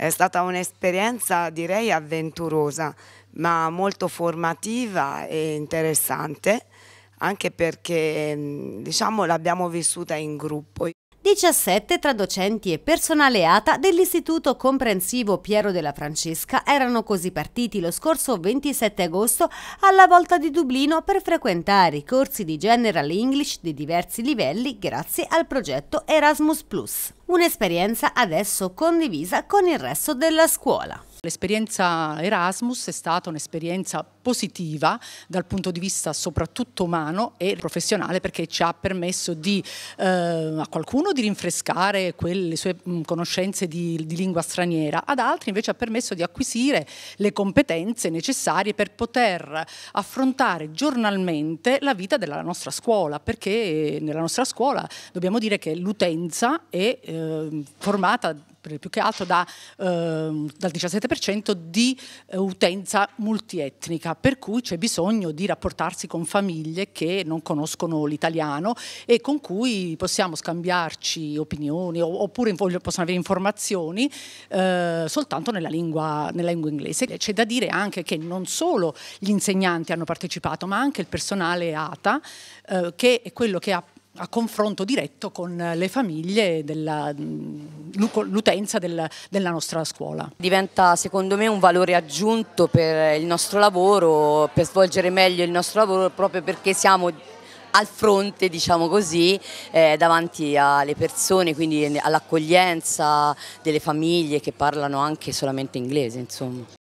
È stata un'esperienza direi avventurosa, ma molto formativa e interessante, anche perché ehm, diciamo, l'abbiamo vissuta in gruppo. 17 tra docenti e personale ATA dell'Istituto Comprensivo Piero della Francesca erano così partiti lo scorso 27 agosto alla volta di Dublino per frequentare i corsi di General English di diversi livelli grazie al progetto Erasmus ⁇ un'esperienza adesso condivisa con il resto della scuola. L'esperienza Erasmus è stata un'esperienza positiva dal punto di vista soprattutto umano e professionale perché ci ha permesso di, eh, a qualcuno di rinfrescare quelle sue mm, conoscenze di, di lingua straniera, ad altri invece ha permesso di acquisire acquisire le competenze necessarie per poter affrontare giornalmente la vita della nostra scuola, perché nella nostra scuola dobbiamo dire che l'utenza è eh, formata più che altro da, eh, dal 17% di eh, utenza multietnica, per cui c'è bisogno di rapportarsi con famiglie che non conoscono l'italiano e con cui possiamo scambiarci opinioni oppure possono avere informazioni eh, soltanto nella lingua, nella lingua inglese. C'è da dire anche che non solo gli insegnanti hanno partecipato, ma anche il personale ATA, eh, che è quello che ha a confronto diretto con le famiglie della, l'utenza del, della nostra scuola. Diventa secondo me un valore aggiunto per il nostro lavoro, per svolgere meglio il nostro lavoro proprio perché siamo al fronte, diciamo così, eh, davanti alle persone, quindi all'accoglienza delle famiglie che parlano anche solamente inglese, insomma.